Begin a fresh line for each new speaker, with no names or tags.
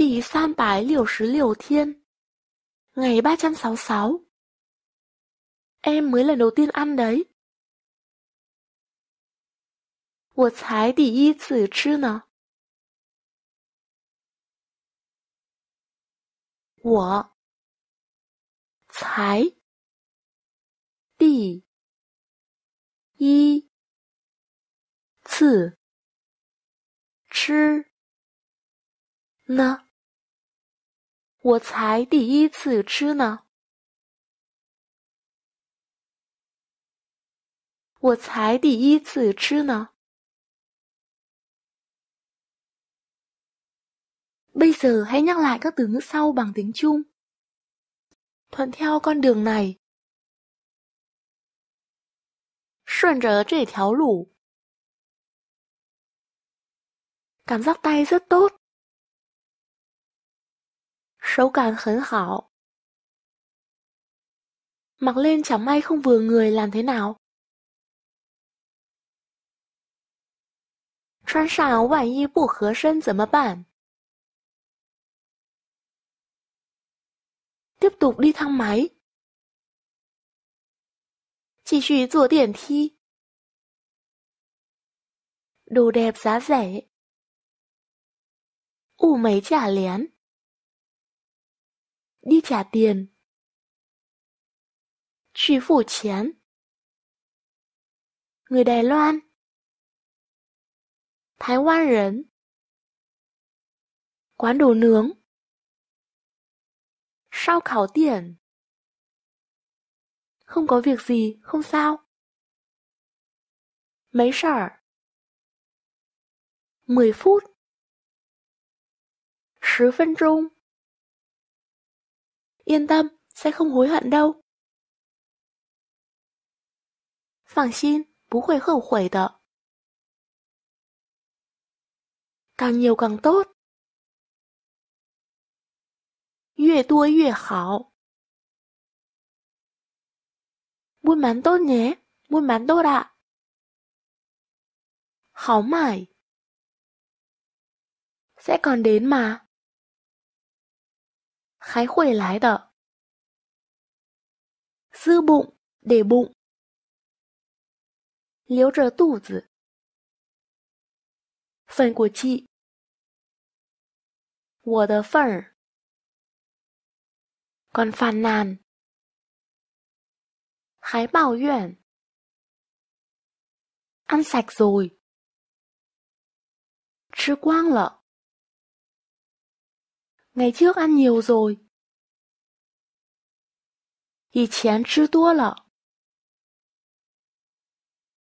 ì san bái liú shú liú tiān ngày ba trăm sáu sáu em mới là đầu tiên ăn đấy。我才第一次吃呢。我才第一次吃呢。我才第一次吃呢。我才第一次吃呢。Bây giờ hãy nhắc lại các từ ngữ sau bằng tiếng Trung. Thuận theo con đường này. 顺着这条路. Cảm giác tay rất tốt. 手 cảm 很好。Mặc lên chẳng may không vừa người làm thế nào? Trang sao vạn y bù hớ sân 怎么办? Tiếp tục đi thang máy. 继续坐电梯。Đồ đẹp giá rẻ. Ủ mấy trả lén đi trả tiền. Truy phủ chén Người Đài Loan Thái Quan 人 Quán đồ nướng Sao khảo tiền Không có việc gì, không sao. Mấy sở mười phút 十分钟 yên tâm, sẽ không hối hận đâu. Phẳng xin, bú khỏe khẩu khỏe tợ. Càng nhiều càng tốt. Yue tua yue hảo. Buôn bán tốt nhé, buôn bán tốt ạ. À. mải. Sẽ còn đến mà. 还会来的。虚 b 得留着肚子。分过气。我的份儿。还烦难。还抱怨。吃 sạch rồi。吃光了。ngày trước ăn nhiều rồi. Yi